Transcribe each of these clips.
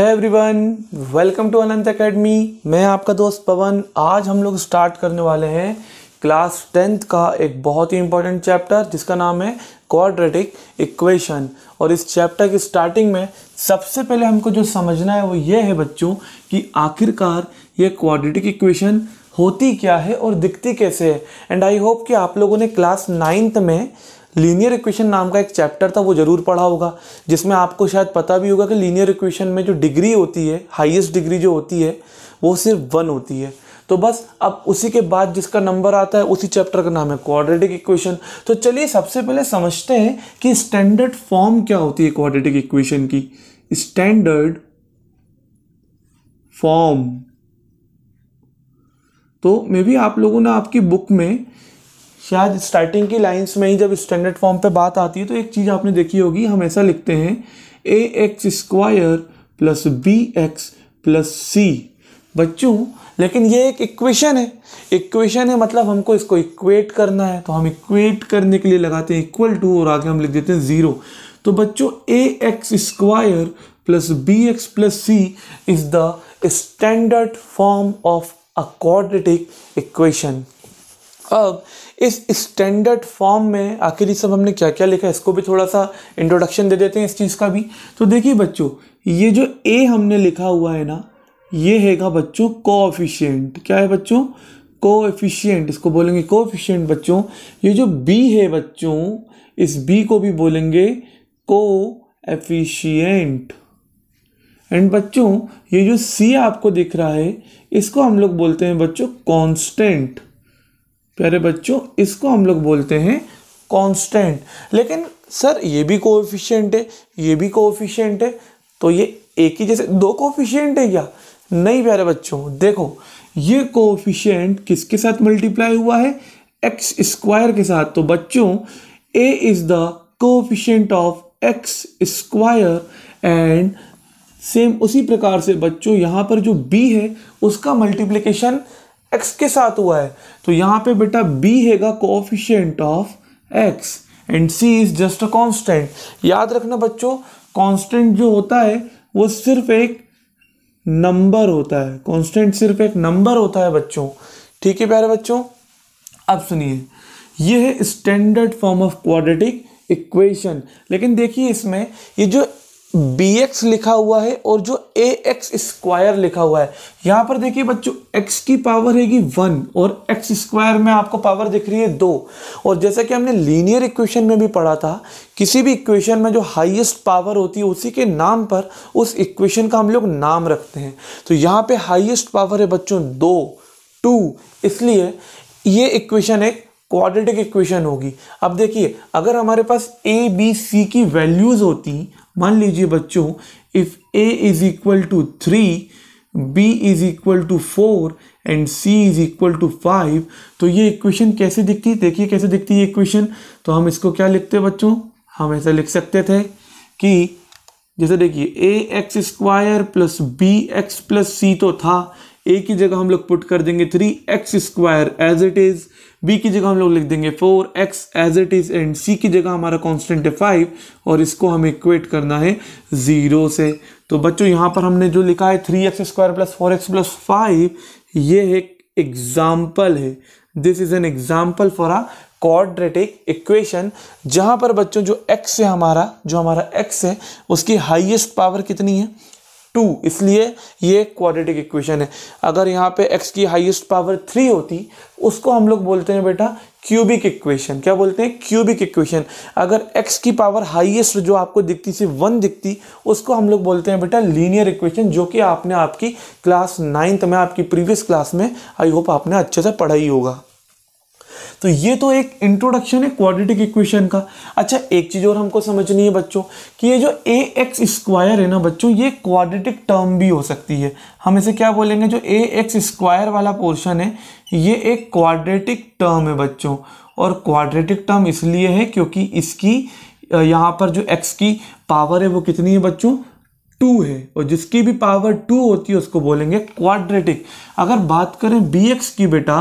है everyone welcome to Anant academy मैं आपका दोस्त पवन आज हम लोग स्टार्ट करने वाले हैं क्लास टेंथ का एक बहुत ही इंपॉर्टेंट चैप्टर जिसका नाम है क्वाड्रेटिक इक्वेशन और इस चैप्टर की स्टार्टिंग में सबसे पहले हमको जो समझना है वो ये है बच्चों कि आखिरकार ये क्वाड्रेटिक इक्वेशन होती क्या है और दिखती कैसे है एंड आई होप कि आप लोगों ने क्लास नाइन्थ में लीनियर इक्वेशन नाम का एक चैप्टर था वो ज़रूर पढ़ा होगा जिसमें आपको शायद पता भी होगा कि लीनियर इक्वेशन में जो डिग्री होती है हाईएस्ट डिग्री जो होती है वो सिर्फ वन होती है तो बस अब उसी के बाद जिसका नंबर आता है उसी चैप्टर का नाम है क्वाड्रेटिक इक्वेशन तो चलिए सबसे पहले समझते हैं कि स्टैंडर्ड फॉर्म क्या होती है क्वाड्रेटिक इक्वेशन की स्टैंडर्ड फॉर्म तो मे भी आप लोगों ने आपकी बुक में शायद स्टार्टिंग की लाइंस में ही जब स्टैंडर्ड फॉर्म पे बात आती है तो एक चीज़ आपने देखी होगी हम ऐसा लिखते हैं a x square plus b x plus c बच्चों लेकिन ये एक इक्वेशन है इक्वेशन है मतलब हमको इसको इक्वेट करना है तो हम इक्वेट करने के लिए लगाते हैं इक्वल टू और आगे हम लिख देते हैं ज़ीरो तो बच्चों a x square plus b x plus c is the standard form of a quadratic equation अब इस स्टैंडर्ड फॉर्म में आखिर ये सब हमने क्या क्या लिखा है इसको भी थोड़ा सा इंट्रोडक्शन दे देते हैं इस चीज़ का भी तो देखिए बच्चों ये जो ए हमने लिखा हुआ है ना ये हैगा बच्चों कोऑफिशिएंट क्या है बच्चों कोएफिशिएंट इसको बोलेंगे कोएफिशिएंट बच्चों ये जो बी है बच्चों इस बी को भी बोलेंगे को एंड बच्चों ये जो सी आपको दिख रहा है इसको हम लोग बोलते हैं बच्चों कांस्टेंट प्यारे बच्चों इसको हम लोग बोलते हैं कांस्टेंट लेकिन सर ये भी कोफिशियंट है ये भी कोफिशियंट है तो ये एक ही जैसे दो कोफिशियंट है क्या नहीं प्यारे बच्चों देखो ये कोफिशियंट किसके साथ मल्टीप्लाई हुआ है एक्स स्क्वायर के साथ तो बच्चों a is the coefficient of x square and same उसी प्रकार से बच्चों यहाँ पर जो बी है उसका मल्टीप्लिकेशन एक्स के साथ हुआ है तो यहाँ पे बेटा बी हैगा coefficient of x and c is just a constant याद रखना बच्चों कांस्टेंट जो होता है वो सिर्फ एक नंबर होता है कांस्टेंट सिर्फ एक नंबर होता है बच्चों ठीक है प्यारे बच्चों अब सुनिए ये है standard form of quadratic equation लेकिन देखिए इसमें ये जो बी एक्स लिखा हुआ है और जो ए एक्स स्क्वायर लिखा हुआ है यहाँ पर देखिए बच्चों एक्स की पावर हैगी वन और एक्स स्क्वायर में आपको पावर दिख रही है दो और जैसा कि हमने लीनियर इक्वेशन में भी पढ़ा था किसी भी इक्वेशन में जो हाईएस्ट पावर होती है उसी के नाम पर उस इक्वेशन का हम लोग नाम रखते हैं तो यहाँ पे हाइएस्ट पावर है बच्चों दो टू इसलिए ये इक्वेशन एक क्वाड्रेटिक इक्वेशन होगी अब देखिए अगर हमारे पास ए बी सी की वैल्यूज़ होती मान लीजिए बच्चों if a is equal to three b is equal to four and c is equal to five तो ये इक्वेशन कैसे दिखती देखिए कैसे दिखती है इक्वेशन तो हम इसको क्या लिखते बच्चों हम ऐसा लिख सकते थे कि जैसे देखिए a x square plus b x plus c तो था ए की जगह हम लोग पुट कर देंगे three x square as it is b की जगह हम लोग लिख देंगे four x as it is and c की जगह हमारा कॉन्स्टेंट है फाइव और इसको हमें इक्वेट करना है जीरो से तो बच्चों यहाँ पर हमने जो लिखा है three x square plus four x plus five ये एक एग्जाम्पल है this is an example for a quadratic equation जहाँ पर बच्चों जो एक्स है हमारा जो हमारा एक्स है उसकी हाईएस्ट पावर कितनी है टू इसलिए ये क्वाड्रेटिक इक्वेशन है अगर यहाँ पे एक्स की हाईएस्ट पावर थ्री होती उसको हम लोग बोलते हैं बेटा क्यूबिक इक्वेशन क्या बोलते हैं क्यूबिक इक्वेशन अगर एक्स की पावर हाईएस्ट जो आपको दिखती सिर्फ वन दिखती उसको हम लोग बोलते हैं बेटा लीनियर इक्वेशन जो कि आपने आपकी क्लास नाइन्थ में आपकी प्रीवियस क्लास में आई होप आपने अच्छे से पढ़ाई होगा तो ये तो एक इंट्रोडक्शन है क्वाड्रेटिक इक्वेशन का अच्छा एक चीज़ और हमको समझनी है बच्चों कि ये जो ए एक्स स्क्वायर है ना बच्चों ये क्वाड्रेटिक टर्म भी हो सकती है हम इसे क्या बोलेंगे जो ए एक्स स्क्वायर वाला पोर्शन है ये एक क्वाड्रेटिक टर्म है बच्चों और क्वाड्रेटिक टर्म इसलिए है क्योंकि इसकी यहाँ पर जो एक्स की पावर है वो कितनी है बच्चों टू है और जिसकी भी पावर टू होती है उसको बोलेंगे क्वाड्रेटिक अगर बात करें बी एक्स की बेटा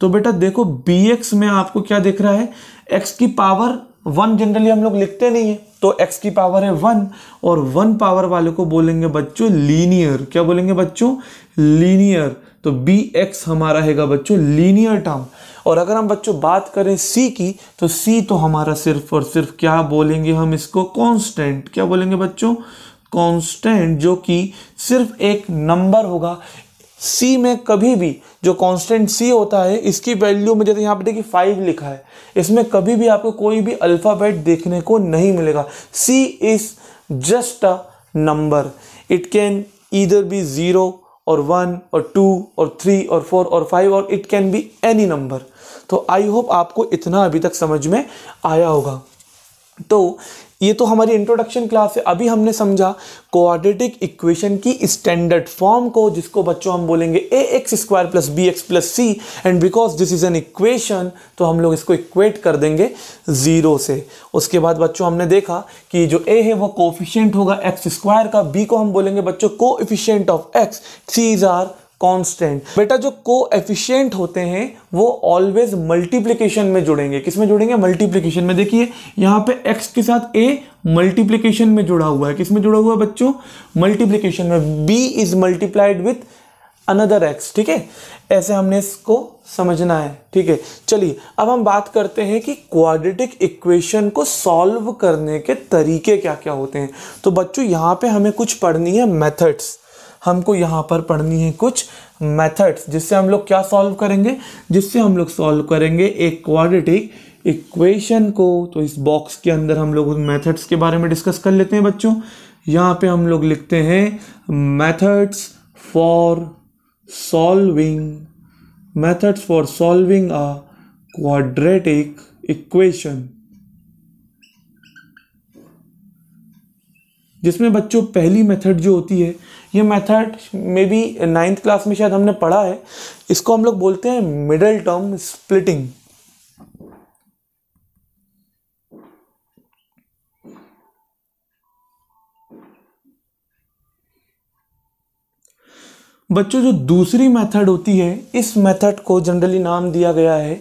तो बेटा देखो बी एक्स में आपको क्या दिख रहा है एक्स की पावर वन जनरली हम लोग लिखते नहीं है तो एक्स की पावर है वन और वन पावर वाले को बोलेंगे बच्चों लीनियर क्या बोलेंगे बच्चों लीनियर तो बी एक्स हमारा हैगा बच्चों लीनियर टर्म और अगर हम बच्चों बात करें सी की तो सी तो हमारा सिर्फ और सिर्फ क्या बोलेंगे हम इसको कॉन्स्टेंट क्या बोलेंगे बच्चों कांस्टेंट जो कि सिर्फ एक नंबर होगा सी में कभी भी जो कांस्टेंट सी होता है इसकी वैल्यू में जैसे यहाँ पे देखिए फाइव लिखा है इसमें कभी भी आपको कोई भी अल्फ़ाबेट देखने को नहीं मिलेगा c is just a number it can either be zero और वन और टू और थ्री और फोर और फाइव और it can be any number तो आई होप आपको इतना अभी तक समझ में आया होगा तो ये तो हमारी इंट्रोडक्शन क्लास है अभी हमने समझा कोऑर्डिनेटिक इक्वेशन की स्टैंडर्ड फॉर्म को जिसको बच्चों हम बोलेंगे a x square plus b x plus c and because this is an equation तो हम लोग इसको इक्वेट कर देंगे ज़ीरो से उसके बाद बच्चों हमने देखा कि जो ए है वो कोफिशियंट होगा एक्स स्क्वायर का बी को हम बोलेंगे बच्चों को of x c is are constant बेटा जो को एफिशियंट होते हैं वो ऑलवेज मल्टीप्लीकेशन में जुड़ेंगे किस में जुड़ेंगे मल्टीप्लीकेशन में देखिए यहाँ पे एक्स के साथ ए मल्टीप्लीकेशन में जुड़ा हुआ है किस में जुड़ा हुआ है बच्चों मल्टीप्लीकेशन में b is multiplied with another x ठीक है ऐसे हमने इसको समझना है ठीक है चलिए अब हम बात करते हैं कि क्वाड्रेटिक इक्वेशन को सॉल्व करने के तरीके क्या क्या होते हैं तो बच्चों यहाँ पे हमें कुछ पढ़नी है मेथड्स हमको यहाँ पर पढ़नी है कुछ मेथड्स जिससे हम लोग क्या सॉल्व करेंगे जिससे हम लोग सॉल्व करेंगे एक क्वाड्रेटिक इक्वेशन को तो इस बॉक्स के अंदर हम लोग उन मेथड्स के बारे में डिस्कस कर लेते हैं बच्चों यहाँ पे हम लोग लिखते हैं methods for solving methods for solving a quadratic equation जिसमें बच्चों पहली मेथड जो होती है ये method maybe ninth class में शायद हमने पढ़ा है इसको हम लोग बोलते हैं मिडल टर्म स्प्लिटिंग बच्चों जो दूसरी मेथड होती है इस मेथड को जनरली नाम दिया गया है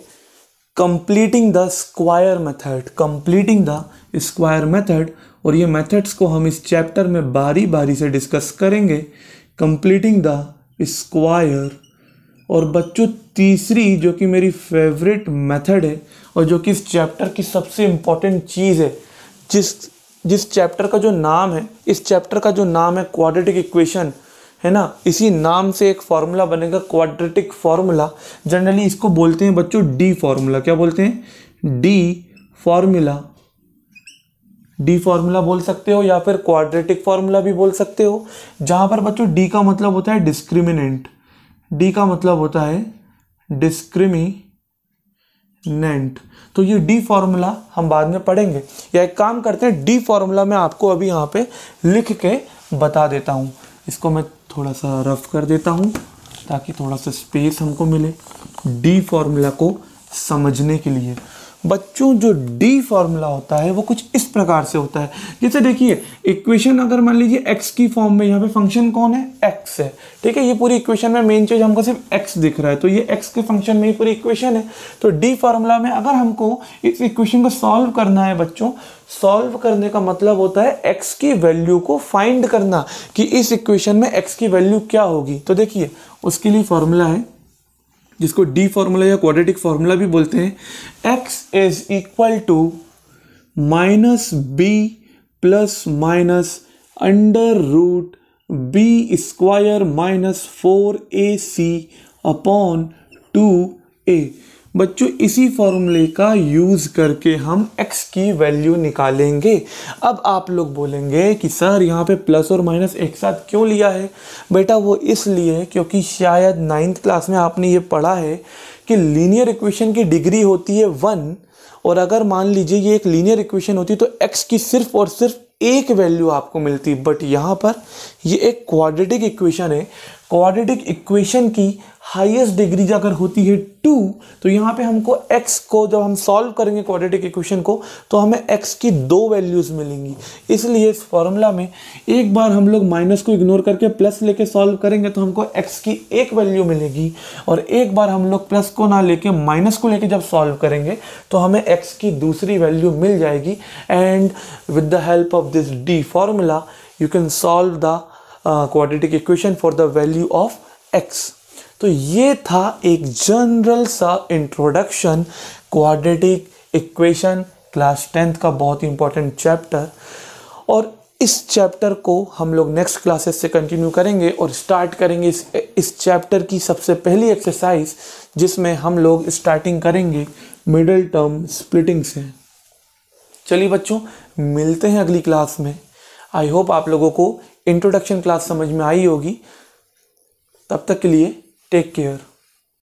completing the square method completing the square method और ये मेथड्स को हम इस चैप्टर में बारी बारी से डिस्कस करेंगे कंप्लीटिंग द स्क्वायर और बच्चों तीसरी जो कि मेरी फेवरेट मेथड है और जो कि इस चैप्टर की सबसे इम्पॉर्टेंट चीज़ है जिस जिस चैप्टर का जो नाम है इस चैप्टर का जो नाम है क्वाड्रेटिक इक्वेशन है ना इसी नाम से एक फार्मूला बनेगा क्वाड्रेटिक फार्मूला जनरली इसको बोलते हैं बच्चों डी फार्मूला क्या बोलते हैं डी फार्मूला डी फार्मूला बोल सकते हो या फिर क्वाड्रेटिक फार्मूला भी बोल सकते हो जहाँ पर बच्चों डी का मतलब होता है डिस्क्रिमिनेंट डी का मतलब होता है डिस्क्रिमिनेंट तो ये डी फार्मूला हम बाद में पढ़ेंगे या एक काम करते हैं डी फार्मूला मैं आपको अभी यहाँ पे लिख के बता देता हूँ इसको मैं थोड़ा सा रफ कर देता हूँ ताकि थोड़ा सा स्पेस हमको मिले डी फार्मूला को समझने के लिए बच्चों जो डी फॉर्मूला होता है वो कुछ इस प्रकार से होता है जैसे देखिए इक्वेशन अगर मान लीजिए एक्स की फॉर्म में यहाँ पे फंक्शन कौन है एक्स है ठीक है ये पूरी इक्वेशन में मेन चीज हमको सिर्फ एक्स दिख रहा है तो ये एक्स के फंक्शन में ही पूरी इक्वेशन है तो डी फॉर्मूला में अगर हमको इस इक्वेशन को सॉल्व करना है बच्चों सॉल्व करने का मतलब होता है एक्स की वैल्यू को फाइंड करना कि इस इक्वेशन में एक्स की वैल्यू क्या होगी तो देखिए उसके लिए फॉर्मूला है जिसको डी फॉर्मूला या क्वाड्रेटिक फार्मूला भी बोलते हैं x is equal to minus b plus minus under root b square minus four a c upon two a बच्चों इसी फॉर्मूले का यूज़ करके हम x की वैल्यू निकालेंगे अब आप लोग बोलेंगे कि सर यहाँ पे प्लस और माइनस एक साथ क्यों लिया है बेटा वो इसलिए क्योंकि शायद नाइन्थ क्लास में आपने ये पढ़ा है कि लीनियर इक्वेशन की डिग्री होती है वन और अगर मान लीजिए ये एक लीनियर इक्वेशन होती तो एक्स की सिर्फ और सिर्फ एक वैल्यू आपको मिलती बट यहाँ पर ये एक क्वाड्रेटिक इक्वेशन है क्वाड्रेटिक इक्वेशन की हाईएस्ट डिग्री अगर होती है टू तो यहाँ पे हमको एक्स को जब हम सॉल्व करेंगे क्वाड्रेटिक इक्वेशन को तो हमें एक्स की दो वैल्यूज़ मिलेंगी इसलिए इस फॉर्मूला में एक बार हम लोग माइनस को इग्नोर करके प्लस लेके सॉल्व करेंगे तो हमको एक्स की एक वैल्यू मिलेगी और एक बार हम लोग प्लस को ना लेके माइनस को लेके जब सॉल्व करेंगे तो हमें एक्स की दूसरी वैल्यू मिल जाएगी and with the help of this D formula you can solve the quadratic equation for the value of x तो ये था एक जनरल सा introduction quadratic equation class tenth का बहुत ही इंपॉर्टेंट चैप्टर और इस चैप्टर को हम लोग नेक्स्ट क्लासेस से कंटिन्यू करेंगे और स्टार्ट करेंगे इस इस चैप्टर की सबसे पहली एक्सरसाइज जिसमें हम लोग स्टार्टिंग करेंगे मिडिल टर्म स्प्लिटिंग से चलिए बच्चों मिलते हैं अगली क्लास में आई होप आप लोगों को इंट्रोडक्शन क्लास समझ में आई होगी तब तक के लिए टेक केयर